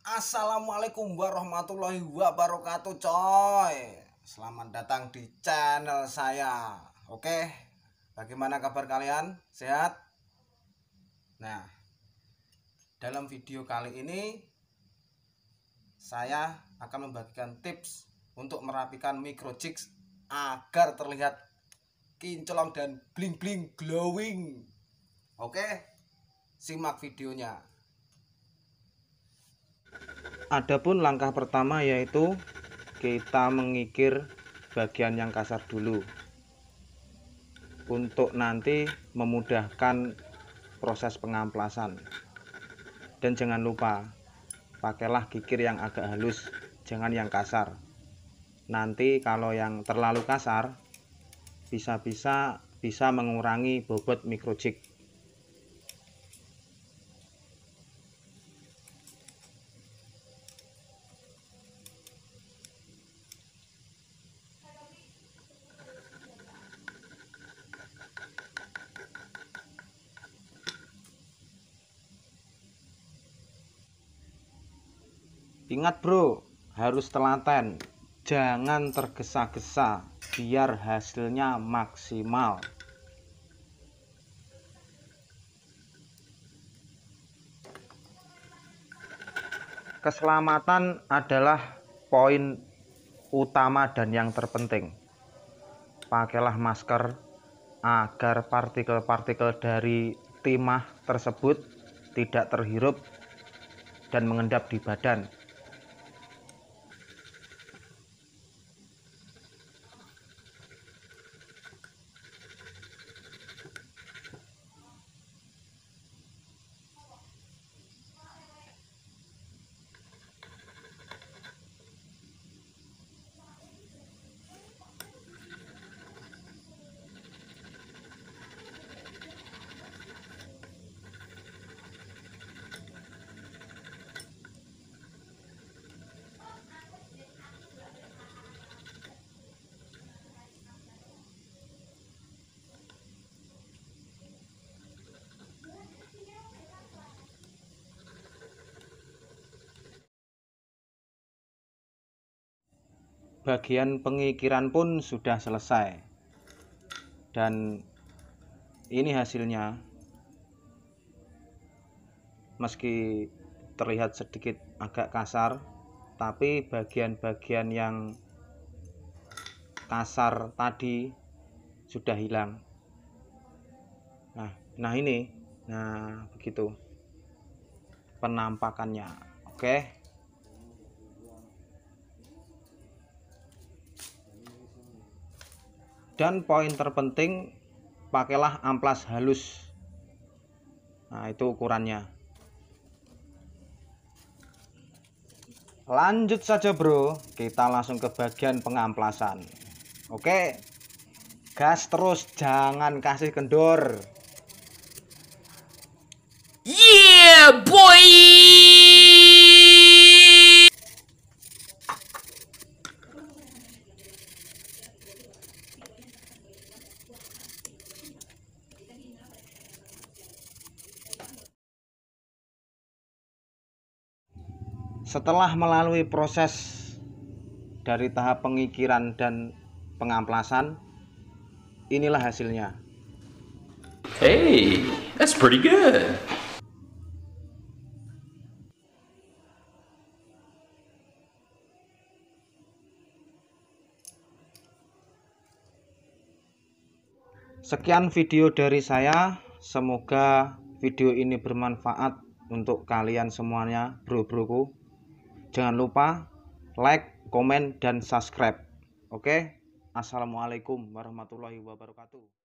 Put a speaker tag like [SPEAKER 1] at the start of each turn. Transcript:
[SPEAKER 1] Assalamualaikum warahmatullahi wabarakatuh coy Selamat datang di channel saya Oke Bagaimana kabar kalian? Sehat? Nah Dalam video kali ini Saya akan membagikan tips Untuk merapikan microchips Agar terlihat Kinclong dan bling bling glowing Oke Simak videonya Adapun langkah pertama yaitu kita mengikir bagian yang kasar dulu untuk nanti memudahkan proses pengamplasan. Dan jangan lupa pakailah kikir yang agak halus, jangan yang kasar. Nanti kalau yang terlalu kasar bisa-bisa bisa mengurangi bobot mikrojig Ingat bro, harus telaten. Jangan tergesa-gesa, biar hasilnya maksimal. Keselamatan adalah poin utama dan yang terpenting. Pakailah masker agar partikel-partikel dari timah tersebut tidak terhirup dan mengendap di badan bagian pengikiran pun sudah selesai dan ini hasilnya meski terlihat sedikit agak kasar tapi bagian-bagian yang kasar tadi sudah hilang nah nah ini nah begitu penampakannya oke okay. dan poin terpenting pakailah amplas halus nah itu ukurannya lanjut saja bro kita langsung ke bagian pengamplasan oke gas terus jangan kasih kendor yeah boy Setelah melalui proses dari tahap pengikiran dan pengamplasan, inilah hasilnya. Hey, that's pretty good. Sekian video dari saya. Semoga video ini bermanfaat untuk kalian semuanya, bro-broku. Jangan lupa like, komen, dan subscribe. Oke, Assalamualaikum warahmatullahi wabarakatuh.